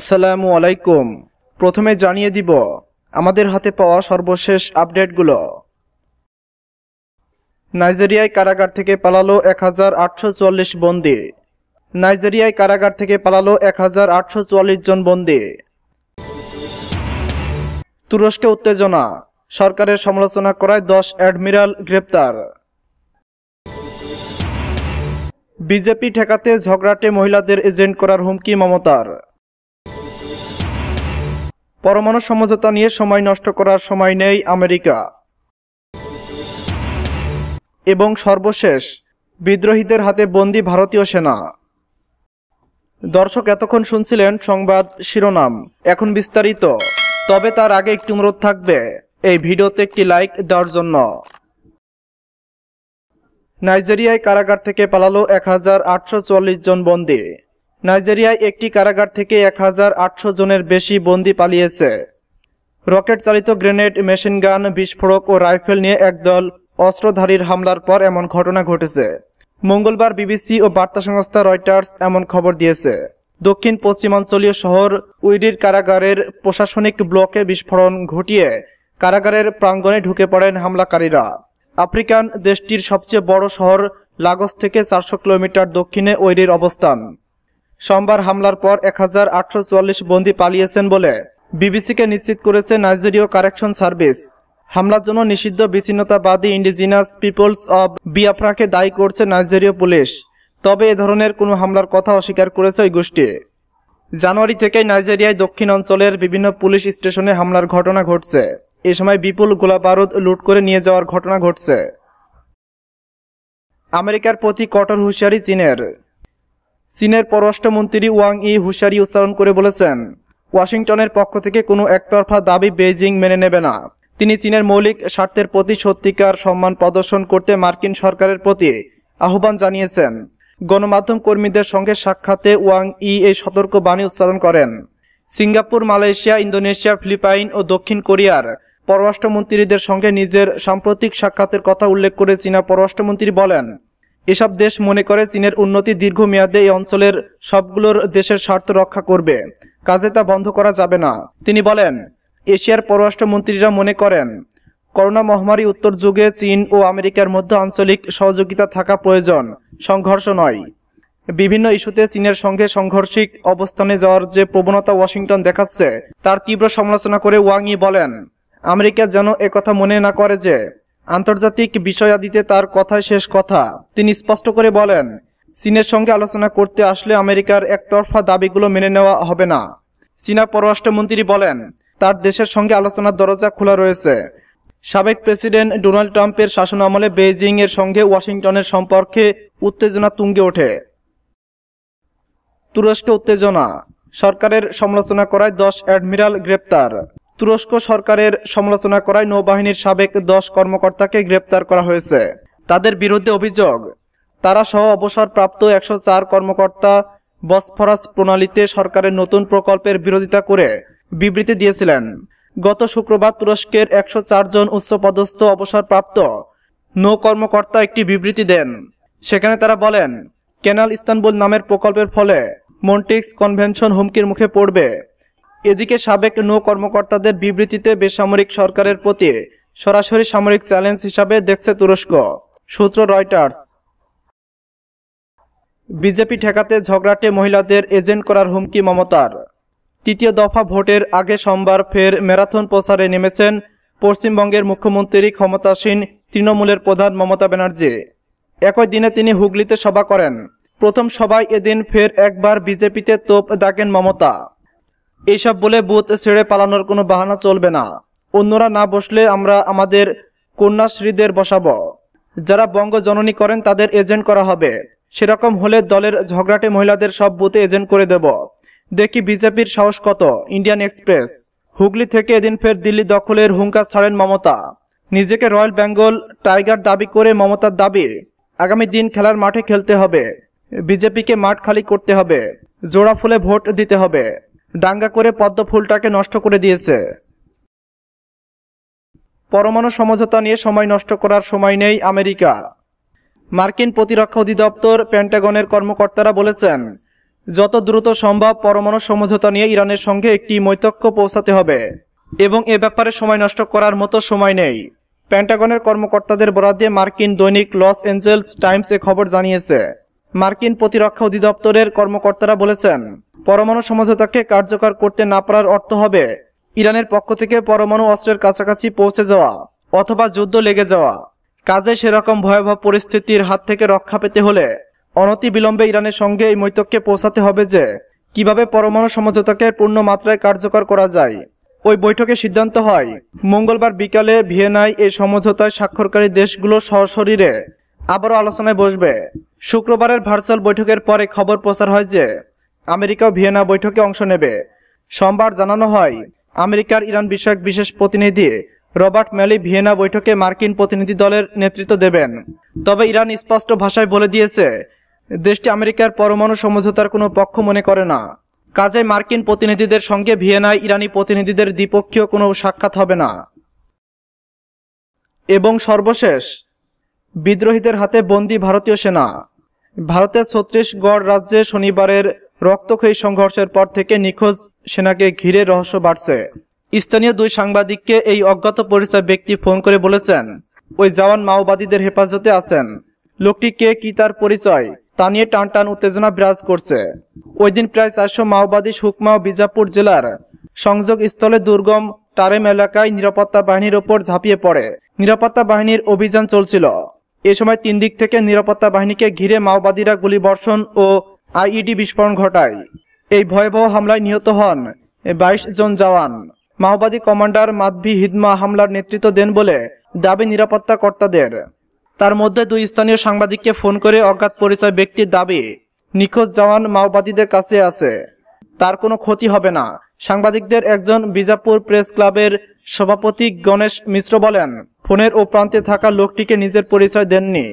আসসালামু আলাইকুম প্রথমে জানিয়ে দিব আমাদের হাতে পাওয়া সর্বশেষ আপডেটগুলো নাইজেরিয়ায় কারাগার থেকে পালালো এক বন্দী নাইজেরিয়ায় কারাগার থেকে পালালো এক জন বন্দী তুরস্কে উত্তেজনা সরকারের সমালোচনা করায় দশ অ্যাডমিরাল গ্রেপ্তার বিজেপি ঠেকাতে ঝগড়াটে মহিলাদের এজেন্ট করার হুমকি মমতার পরমাণু সমঝোতা নিয়ে সময় নষ্ট করার সময় নেই আমেরিকা এবং সর্বশেষ বিদ্রোহীদের হাতে বন্দি ভারতীয় সেনা দর্শক এতক্ষণ শুনছিলেন সংবাদ শিরোনাম এখন বিস্তারিত তবে তার আগে একটি অনুরোধ থাকবে এই ভিডিওতে একটি লাইক দেওয়ার জন্য নাইজেরিয়ায় কারাগার থেকে পালালো এক জন বন্দী নাইজেরিয়ায় একটি কারাগার থেকে এক হাজার আটশো জনের বেশি বন্দি পালিয়েছে রকেট চালিত গ্রেনেড মেশিনগান বিস্ফোরক ও রাইফেল নিয়ে একদল অস্ত্রধারীর হামলার পর এমন ঘটনা ঘটেছে মঙ্গলবার বিবিসি ও বার্তা সংস্থা রয়টার্স এমন খবর দিয়েছে দক্ষিণ পশ্চিমাঞ্চলীয় শহর উইডির কারাগারের প্রশাসনিক ব্লকে বিস্ফোরণ ঘটিয়ে কারাগারের প্রাঙ্গণে ঢুকে পড়েন হামলাকারীরা আফ্রিকান দেশটির সবচেয়ে বড় শহর লাগোস থেকে চারশো কিলোমিটার দক্ষিণে ওইরির অবস্থান সোমবার হামলার পর এক বন্দী পালিয়েছেন বলে বিবিসিকে নিশ্চিত করেছে নাইজেরীয় কারেকশন সার্ভিস হামলার জন্য নিষিদ্ধ বিচ্ছিন্নতাবাদী ইন্ডিজিনাস পিপলস অব বিয়াফ্রাকে দায়ী করছে নাইজেরীয় পুলিশ তবে এ ধরনের কোনো হামলার কথা অস্বীকার করেছে ওই গোষ্ঠী জানুয়ারি থেকে নাইজেরিয়ায় দক্ষিণ অঞ্চলের বিভিন্ন পুলিশ স্টেশনে হামলার ঘটনা ঘটছে এ সময় বিপুল গোলাবারুদ লুট করে নিয়ে যাওয়ার ঘটনা ঘটছে আমেরিকার প্রতি কঠোর হুঁশিয়ারি চীনের চীনের পররাষ্ট্রমন্ত্রী ওয়াং ই হুশারি উচ্চারণ করে বলেছেন ওয়াশিংটনের পক্ষ থেকে কোনো একতরফা দাবি বেজিং মেনে নেবে না তিনি চীনের মৌলিক স্বার্থের প্রতি সত্যিকার সম্মান প্রদর্শন করতে মার্কিন সরকারের প্রতি আহ্বান জানিয়েছেন গণমাধ্যম কর্মীদের সঙ্গে সাক্ষাতে ওয়াং ই এই সতর্ক বাণী উচ্চারণ করেন সিঙ্গাপুর মালয়েশিয়া ইন্দোনেশিয়া ফিলিপাইন ও দক্ষিণ কোরিয়ার পররাষ্ট্রমন্ত্রীদের সঙ্গে নিজের সাম্প্রতিক সাক্ষাতের কথা উল্লেখ করে চীনা পররাষ্ট্রমন্ত্রী বলেন এসব দেশ মনে করে চীনের উন্নতি দীর্ঘমেয়াদে এই অঞ্চলের সবগুলোর দেশের স্বার্থ রক্ষা করবে কাজে তা বন্ধ করা যাবে না তিনি বলেন এশিয়ার পররাষ্ট্রমন্ত্রীরা মনে করেন করোনা মহামারী উত্তর যুগে চীন ও আমেরিকার মধ্যে আঞ্চলিক সহযোগিতা থাকা প্রয়োজন সংঘর্ষ নয় বিভিন্ন ইস্যুতে চীনের সঙ্গে সংঘর্ষিক অবস্থানে যাওয়ার যে প্রবণতা ওয়াশিংটন দেখাচ্ছে তার তীব্র সমালোচনা করে ওয়াংই বলেন আমেরিকা যেন একথা মনে না করে যে আন্তর্জাতিক বিষয়াদিতে তার কথায় শেষ কথা তিনি স্পষ্ট করে বলেন চীনের সঙ্গে আলোচনা করতে আসলে আমেরিকার একতরফা দাবিগুলো মেনে নেওয়া হবে না চীনা পররাষ্ট্রমন্ত্রী বলেন তার দেশের সঙ্গে আলোচনার দরজা খোলা রয়েছে সাবেক প্রেসিডেন্ট ডোনাল্ড ট্রাম্পের শাসন আমলে বেইজিংয়ের সঙ্গে ওয়াশিংটনের সম্পর্কে উত্তেজনা তুঙ্গে ওঠে তুরস্কে উত্তেজনা সরকারের সমালোচনা করায় দশ অ্যাডমিরাল গ্রেপ্তার তুরস্ক সরকারের সমালোচনা করায় নৌবাহিনীর সাবেক দশ কর্মকর্তাকে গ্রেপ্তার করা হয়েছে তাদের বিরুদ্ধে অভিযোগ তারা সহ অবসরপ্রাপ্ত একশো চার কর্মকর্তা বসফরাস প্রণালীতে সরকারের নতুন প্রকল্পের বিরোধিতা করে বিবৃতি দিয়েছিলেন গত শুক্রবার তুরস্কের একশো জন উচ্চপদস্থ অবসরপ্রাপ্ত নৌ কর্মকর্তা একটি বিবৃতি দেন সেখানে তারা বলেন ক্যানাল ইস্তানবুল নামের প্রকল্পের ফলে মন্টিক্স কনভেনশন হুমকির মুখে পড়বে এদিকে সাবেক নৌ কর্মকর্তাদের বিবৃতিতে বেসামরিক সরকারের প্রতি সরাসরি সামরিক চ্যালেঞ্জ হিসাবে দেখছে তুরস্ক সূত্র রয়টার্স বিজেপি ঠেকাতে ঝগড়াটে মহিলাদের এজেন্ট করার হুমকি মমতার তৃতীয় দফা ভোটের আগে সোমবার ফের ম্যারাথন প্রচারে নেমেছেন পশ্চিমবঙ্গের মুখ্যমন্ত্রী ক্ষমতাসীন তৃণমূলের প্রধান মমতা ব্যানার্জি একই দিনে তিনি হুগলিতে সভা করেন প্রথম সভায় এদিন ফের একবার বিজেপিতে তোপ দাগেন মমতা এইসব বলে বুথ ছেড়ে পালানোর কোনো বাহানা চলবে না অন্যরা না বসলে আমরা আমাদের কন্যাশ্রীদের বসাবো যারা বঙ্গ জননী করেন তাদের এজেন্ট করা হবে সেরকম হলে দলের ঝগড়াটে মহিলাদের সব বুথে এজেন্ট করে দেব দেখি বিজেপির সাহস কত ইন্ডিয়ান এক্সপ্রেস হুগলি থেকে এদিন ফের দিল্লি দখলের হুঙ্কার ছাড়েন মমতা নিজেকে রয়্যাল বেঙ্গল টাইগার দাবি করে মমতার দাবি আগামী দিন খেলার মাঠে খেলতে হবে বিজেপিকে মাঠ খালি করতে হবে জোড়া ফুলে ভোট দিতে হবে দাঙ্গা করে পদ্ম ফুলটাকে নষ্ট করে দিয়েছে পরমাণু সমঝোতা নিয়ে সময় নষ্ট করার সময় নেই আমেরিকা মার্কিন প্রতিরক্ষা অধিদপ্তর প্যান্টাগনের কর্মকর্তারা বলেছেন যত দ্রুত সম্ভব পরমাণু সমঝোতা নিয়ে ইরানের সঙ্গে একটি মৈতক্য পৌঁছাতে হবে এবং এ ব্যাপারে সময় নষ্ট করার মতো সময় নেই প্যান্টাগনের কর্মকর্তাদের বরাদ্দে মার্কিন দৈনিক লস অ্যাঞ্জেলস টাইমস এ খবর জানিয়েছে মার্কিন প্রতিরক্ষা অধিদপ্তরের কর্মকর্তারা বলেছেন পরমাণু সমঝোতাকে কার্যকর করতে না পারার অর্থ হবে ইরানের পক্ষ থেকে পরমাণু অস্ত্রের কাছাকাছি পৌঁছে যাওয়া অথবা যুদ্ধ লেগে যাওয়া কাজে সেরকম ভয়াবহ পরিস্থিতির হাত থেকে রক্ষা পেতে হলে অনতি বিলম্বে ইরানের সঙ্গে এই মৈতককে পৌঁছাতে হবে যে কিভাবে পরমাণু সমঝোতাকে পূর্ণ মাত্রায় কার্যকর করা যায় ওই বৈঠকে সিদ্ধান্ত হয় মঙ্গলবার বিকালে ভিয়েনায় এই সমঝোতায় স্বাক্ষরকারী দেশগুলো সশরীরে আবারও আলোচনায় বসবে শুক্রবারের ভার্চুয়াল বৈঠকের পরে খবর প্রচার হয় যে আমেরিকা ভিয়েনা বৈঠকে অংশ নেবে সোমবার জানানো হয় আমেরিকার ইরান বিষয়ক বিশেষ প্রতিনিধি রবার্ট ম্যালি ভিয়েনা বৈঠকে মার্কিন প্রতিনিধি দলের নেতৃত্ব দেবেন তবে ইরান স্পষ্ট ভাষায় বলে দিয়েছে দেশটি আমেরিকার পরমাণু সমঝোতার কোনো পক্ষ মনে করে না কাজে মার্কিন প্রতিনিধিদের সঙ্গে ভিয়েনায় ইরানি প্রতিনিধিদের দ্বিপক্ষীয় কোনো সাক্ষাৎ হবে না এবং সর্বশেষ বিদ্রোহীদের হাতে বন্দী ভারতীয় সেনা ভারতের ছত্রিশগড় রাজ্যে শনিবারের রক্তক্ষয়ী সংঘর্ষের পর থেকে নিখোঁজ সেনাকে ঘিরে রহস্য বাড়ছে স্থানীয় দুই সাংবাদিককে এই অজ্ঞাত পরিচয় ব্যক্তি ফোন করে বলেছেন ওই জওয়ান মাওবাদীদের হেফাজতে আছেন লোকটি কে কি তার পরিচয় তা নিয়ে টান টান উত্তেজনা বিরাজ করছে ওই দিন প্রায় চারশো মাওবাদী সুকমা ও বিজাপুর জেলার সংযোগ স্থলে দুর্গম টারেম এলাকায় নিরাপত্তা বাহিনীর ওপর ঝাঁপিয়ে পড়ে নিরাপত্তা বাহিনীর অভিযান চলছিল এ সময় তিন দিক থেকে নিরাপত্তা বাহিনীকে ঘিরে মাওবাদীরা গুলিবর্ষণ ও আইইডি বিস্ফোরণ ঘটায় এই ভয়াবহ হামলায় নিহত হন বাইশ জন জওয়ান মাওবাদী কমান্ডার মাধবি হিদমা হামলার নেতৃত্ব দেন বলে দাবি নিরাপত্তা কর্তাদের তার মধ্যে দুই স্থানীয় সাংবাদিককে ফোন করে অজ্ঞাত পরিচয় ব্যক্তির দাবি নিখোঁজ জওয়ান মাওবাদীদের কাছে আছে তার কোনো ক্ষতি হবে না সাংবাদিকদের একজন বিজাপুর প্রেস ক্লাবের সভাপতি গণেশ মিশ্র বলেন ফোনের ও প্রান্তে থাকা লোকটিকে নিজের পরিচয় দেননি